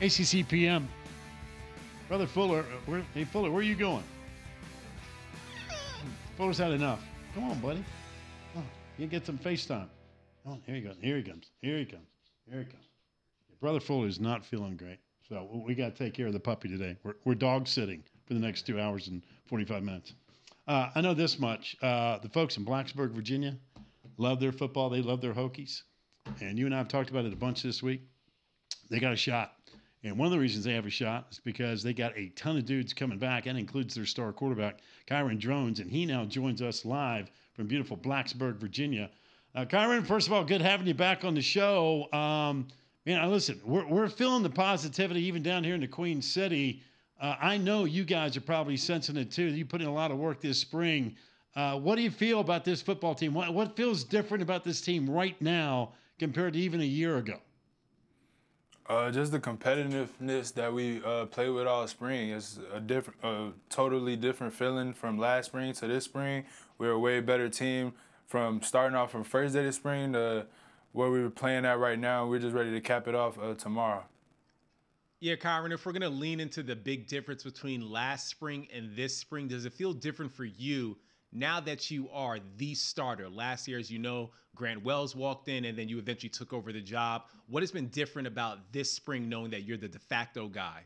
ACCPM. Brother Fuller, where, hey Fuller, where are you going? Hmm, Fuller's had enough. Come on, buddy. Oh, you get some FaceTime. Oh, here he goes. Here he comes. Here he comes. Here he comes. Your brother Fuller is not feeling great. So we got to take care of the puppy today. We're, we're dog sitting for the next two hours and 45 minutes. Uh, I know this much. Uh, the folks in Blacksburg, Virginia, love their football. They love their Hokies. And you and I have talked about it a bunch this week. They got a shot. And one of the reasons they have a shot is because they got a ton of dudes coming back. and includes their star quarterback, Kyron Drones, and he now joins us live from beautiful Blacksburg, Virginia. Uh, Kyron, first of all, good having you back on the show. Um, man, listen, we're, we're feeling the positivity even down here in the Queen City. Uh, I know you guys are probably sensing it too. You put in a lot of work this spring. Uh, what do you feel about this football team? What, what feels different about this team right now compared to even a year ago? Uh, just the competitiveness that we uh, play with all spring is a different, a totally different feeling from last spring to this spring. We're a way better team from starting off from first day of spring to where we were playing at right now. We're just ready to cap it off uh, tomorrow. Yeah, Kyron, if we're going to lean into the big difference between last spring and this spring, does it feel different for you now that you are the starter, last year, as you know, Grant Wells walked in and then you eventually took over the job. What has been different about this spring knowing that you're the de facto guy?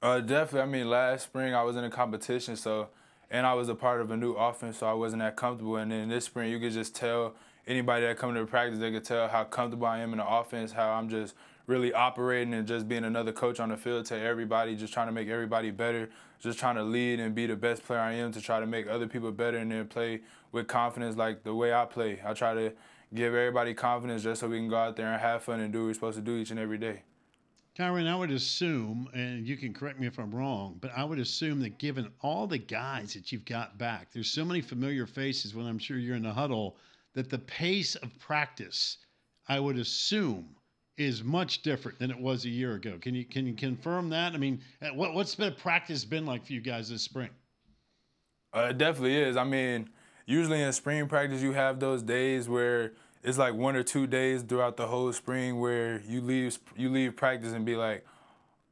Uh, definitely. I mean, last spring I was in a competition, so and I was a part of a new offense, so I wasn't that comfortable. And then this spring, you could just tell anybody that come to practice, they could tell how comfortable I am in the offense, how I'm just really operating and just being another coach on the field to everybody, just trying to make everybody better, just trying to lead and be the best player I am to try to make other people better and then play with confidence like the way I play. I try to give everybody confidence just so we can go out there and have fun and do what we're supposed to do each and every day. Kyron, I would assume, and you can correct me if I'm wrong, but I would assume that given all the guys that you've got back, there's so many familiar faces when I'm sure you're in the huddle, that the pace of practice, I would assume, is much different than it was a year ago. Can you can you confirm that? I mean, uh, what what's the practice been like for you guys this spring? Uh, it definitely is. I mean, usually in spring practice, you have those days where it's like one or two days throughout the whole spring where you leave you leave practice and be like,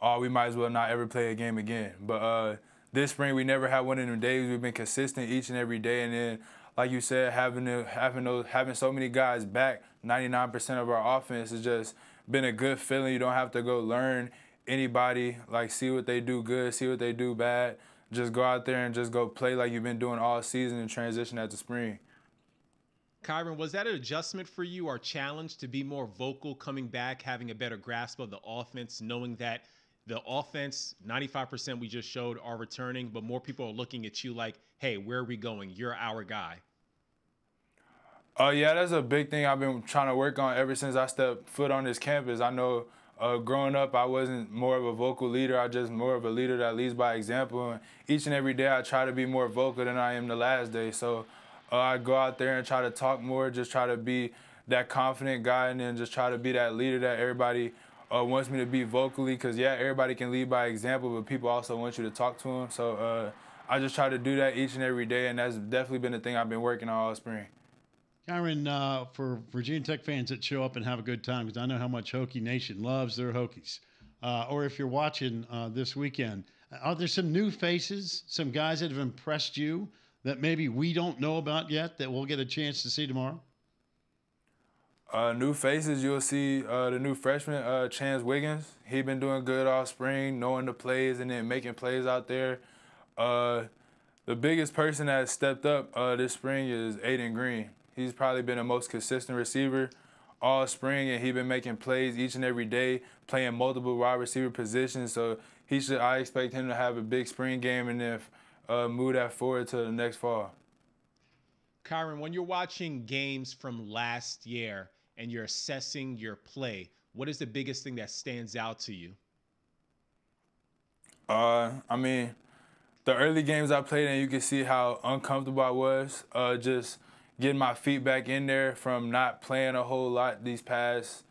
oh, we might as well not ever play a game again. But uh, this spring, we never had one of them days. We've been consistent each and every day, and then like you said, having to, having those, having so many guys back, 99% of our offense is just been a good feeling. You don't have to go learn anybody, like see what they do good, see what they do bad. Just go out there and just go play like you've been doing all season and transition at the spring. Kyron, was that an adjustment for you or challenge to be more vocal coming back, having a better grasp of the offense, knowing that the offense, 95% we just showed are returning, but more people are looking at you like, hey, where are we going? You're our guy. Uh, yeah, that's a big thing I've been trying to work on ever since I stepped foot on this campus. I know uh, growing up, I wasn't more of a vocal leader. I just more of a leader that leads by example. And each and every day, I try to be more vocal than I am the last day. So uh, I go out there and try to talk more, just try to be that confident guy, and then just try to be that leader that everybody uh, wants me to be vocally. Cause yeah, everybody can lead by example, but people also want you to talk to them. So uh, I just try to do that each and every day, and that's definitely been the thing I've been working on all spring. Kyron, uh, for Virginia Tech fans that show up and have a good time, because I know how much Hokie Nation loves their Hokies. Uh, or if you're watching uh, this weekend, are there some new faces, some guys that have impressed you that maybe we don't know about yet that we'll get a chance to see tomorrow? Uh, new faces, you'll see uh, the new freshman, uh, Chance Wiggins. He's been doing good all spring, knowing the plays and then making plays out there. Uh, the biggest person that stepped up uh, this spring is Aiden Green. He's probably been the most consistent receiver all spring, and he's been making plays each and every day, playing multiple wide receiver positions. So he should. I expect him to have a big spring game, and then uh, move that forward to the next fall. Kyron, when you're watching games from last year and you're assessing your play, what is the biggest thing that stands out to you? Uh, I mean, the early games I played and you can see how uncomfortable I was. Uh, just getting my feet back in there from not playing a whole lot these past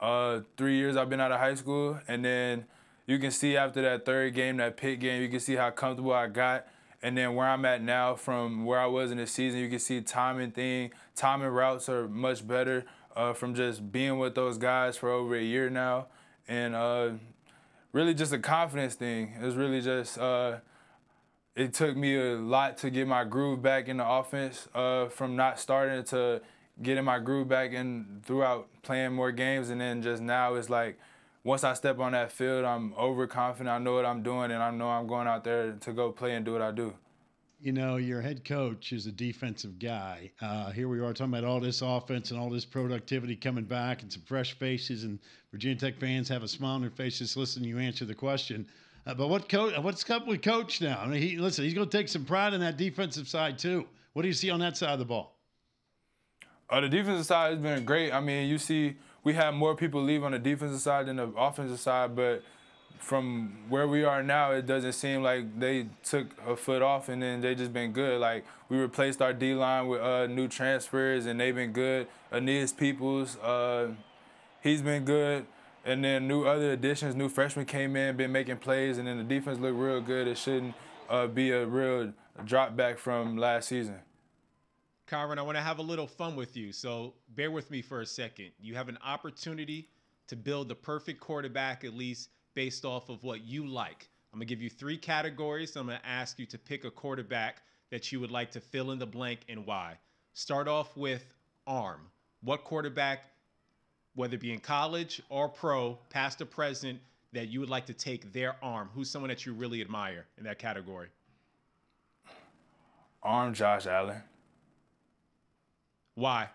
uh, three years I've been out of high school. And then you can see after that third game, that pit game, you can see how comfortable I got. And then where I'm at now from where I was in the season, you can see time and thing, time and routes are much better uh, from just being with those guys for over a year now. And uh, really just a confidence thing. It's really just uh, it took me a lot to get my groove back in the offense uh, from not starting to getting my groove back and throughout playing more games. And then just now it's like once I step on that field, I'm overconfident. I know what I'm doing and I know I'm going out there to go play and do what I do. You know, your head coach is a defensive guy. Uh, here we are talking about all this offense and all this productivity coming back and some fresh faces, and Virginia Tech fans have a smile on their faces listening you answer the question. Uh, but what coach? What's up with coach now? I mean, he listen. He's going to take some pride in that defensive side too. What do you see on that side of the ball? Uh, the defensive side has been great. I mean, you see, we have more people leave on the defensive side than the offensive side, but from where we are now, it doesn't seem like they took a foot off and then they just been good. Like we replaced our D line with uh, new transfers and they've been good. Aeneas Peoples, uh, he's been good. And then new other additions, new freshmen came in, been making plays, and then the defense looked real good. It shouldn't uh, be a real drop back from last season. Kyron, I want to have a little fun with you, so bear with me for a second. You have an opportunity to build the perfect quarterback, at least based off of what you like. I'm going to give you three categories. I'm going to ask you to pick a quarterback that you would like to fill in the blank and why. Start off with arm. What quarterback whether it be in college or pro, past or present, that you would like to take their arm? Who's someone that you really admire in that category? Arm Josh Allen. Why?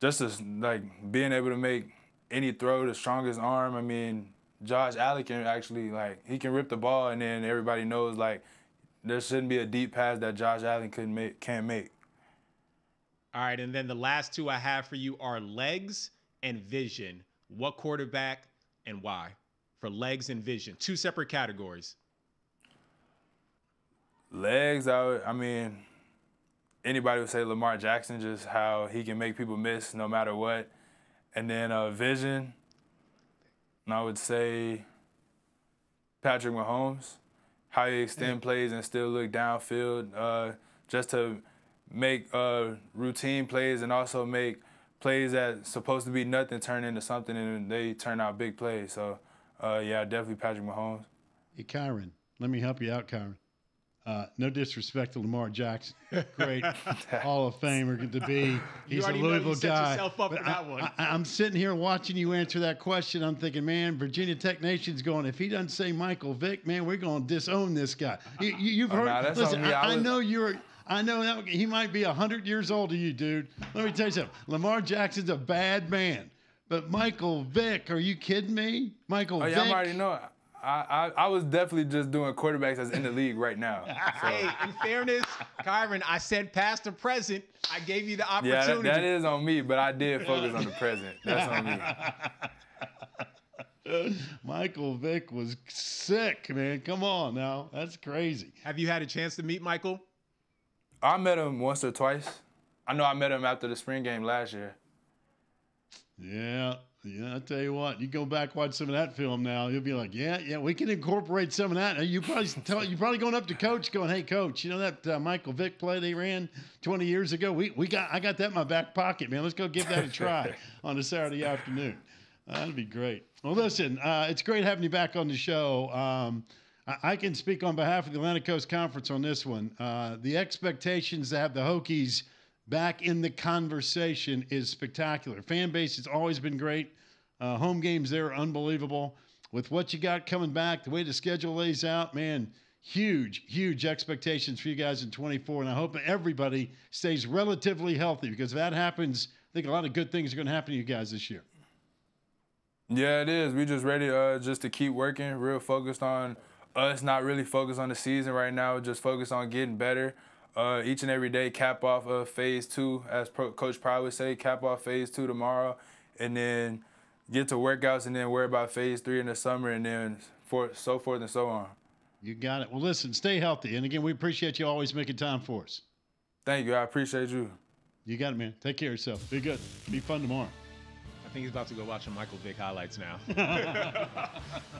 Just as like being able to make any throw the strongest arm. I mean, Josh Allen can actually like he can rip the ball, and then everybody knows like there shouldn't be a deep pass that Josh Allen couldn't make can't make. All right, and then the last two I have for you are legs and vision. What quarterback and why? For legs and vision, two separate categories. Legs, I, I mean, anybody would say Lamar Jackson, just how he can make people miss no matter what. And then uh, vision, and I would say Patrick Mahomes, how he extend mm-hmm. plays and still look downfield, uh, just to make uh, routine plays and also make plays that supposed to be nothing turn into something and they turn out big plays. So, uh, yeah, definitely Patrick Mahomes. Hey, Kyron, let me help you out, Kyron. Uh, no disrespect to Lamar Jackson, great Hall of Famer to be. He's a Louisville guy. I, am sitting here watching you answer that question. I'm thinking, man, Virginia Tech Nation's going. If he doesn't say Michael Vick, man, we're going to disown this guy. You, have you, oh, heard. Oh, listen, I, I, was, I, know you're I know that he might be 100 years old to you, dude. Let me tell you something. Lamar Jackson's a bad man. But Michael Vick, are you kidding me? Michael oh, yeah, Vick. I already know. I, I, I, was definitely just doing quarterbacks that's in the league right now. So. Hey, in fairness, Kyron, I said past or present. I gave you the opportunity. Yeah, that, that is on me, but I did focus on the present. That's on me. Michael Vick was sick, man. Come on now. That's crazy. Have you had a chance to meet Michael? I met him once or twice. I know I met him after the spring game last year. Yeah, yeah. I tell you what, you go back watch some of that film now. You'll be like, yeah, yeah, we can incorporate some of that. You probably tell, you probably going up to coach, going, hey, coach, you know that uh, Michael Vick play they ran 20 years ago? We we got I got that in my back pocket, man. Let's go give that a try on a Saturday afternoon. that'd be great. Well, listen, uh, it's great having you back on the show. Um, I can speak on behalf of the Atlantic Coast Conference on this one. Uh, the expectations to have the Hokies back in the conversation is spectacular. Fan base has always been great. Uh, home games there are unbelievable. With what you got coming back, the way the schedule lays out, man, huge, huge expectations for you guys in 24. And I hope everybody stays relatively healthy because if that happens, I think a lot of good things are going to happen to you guys this year. Yeah, it is. We just ready uh, just to keep working, real focused on – us not really focus on the season right now, just focus on getting better. Uh, each and every day, cap off of phase two, as Pro- Coach Pry would say, cap off phase two tomorrow, and then get to workouts, and then worry about phase three in the summer, and then for, so forth and so on. You got it. Well, listen, stay healthy. And again, we appreciate you always making time for us. Thank you. I appreciate you. You got it, man. Take care of yourself. Be good. Be fun tomorrow. I think he's about to go watch some Michael Vick highlights now.